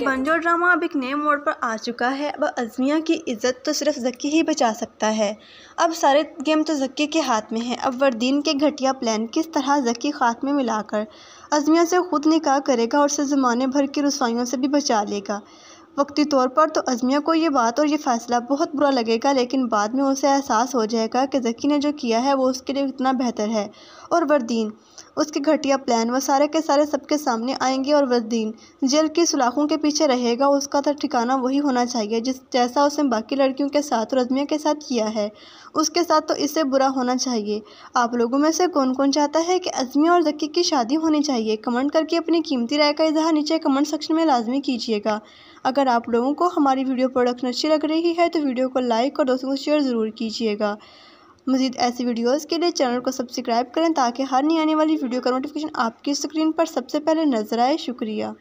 banjo drama अब एक नए मोड़ पर आ चुका है अब अजमिया की इज़्ज़त तो सिर्फ जक्की ही बचा सकता है अब सारे गेम तो जक्की के हाथ में है अब वर्दीन के घटिया प्लान किस तरह जक्की में मिलाकर अजमिया से खुद निकाह करेगा और उसे ज़माने भर की रसोइयों से भी बचा लेगा वक्ती तौर पर तो अजमिया को ये बात और ये फ़ैसला बहुत बुरा लगेगा लेकिन बाद में उसे एहसास हो जाएगा कि जकी ने जो किया है वो उसके लिए इतना बेहतर है और वर्दीन उसके घटिया प्लान वह सारे के सारे सबके सामने आएंगे और वर्दीन जेल की सलाखों के पीछे रहेगा उसका तो ठिकाना वही होना चाहिए जिस जैसा उसने बाकी लड़कियों के साथ और अजमिया के साथ किया है उसके साथ तो इससे बुरा होना चाहिए आप लोगों में से कौन कौन चाहता है कि अजमिया और जकी की शादी होनी चाहिए कमेंट करके अपनी कीमती राय का इजहार नीचे कमेंट सेक्शन में लाजमी कीजिएगा अगर अगर आप लोगों को हमारी वीडियो प्रोडक्शन अच्छी लग रही है तो वीडियो को लाइक और दोस्तों को शेयर ज़रूर कीजिएगा मज़ीद ऐसी वीडियोज़ के लिए चैनल को सब्सक्राइब करें ताकि हर नई आने वाली वीडियो का नोटिफिकेशन आपकी स्क्रीन पर सबसे पहले नजर आए शुक्रिया